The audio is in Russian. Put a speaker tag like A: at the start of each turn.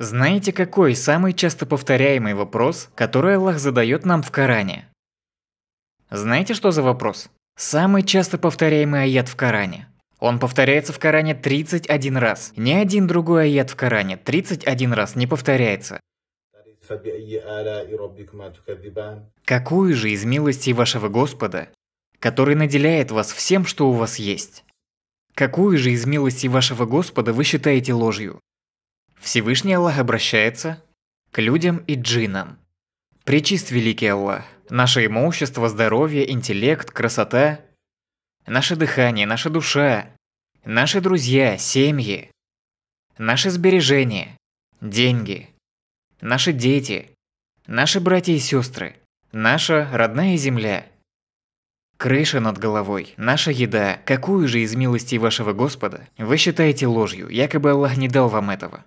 A: Знаете, какой самый часто повторяемый вопрос, который Аллах задает нам в Коране? Знаете, что за вопрос? Самый часто повторяемый аят в Коране. Он повторяется в Коране 31 раз. Ни один другой аят в Коране 31 раз не повторяется. Какую же из милостей вашего Господа, который наделяет вас всем, что у вас есть? Какую же из милостей вашего Господа вы считаете ложью? Всевышний Аллах обращается к людям и джинам. Причист великий Аллах, наше имущество, здоровье, интеллект, красота, наше дыхание, наша душа, наши друзья, семьи, наши сбережения, деньги, наши дети, наши братья и сестры, наша родная земля, крыша над головой, наша еда, какую же из милостей вашего Господа вы считаете ложью, якобы Аллах не дал вам этого?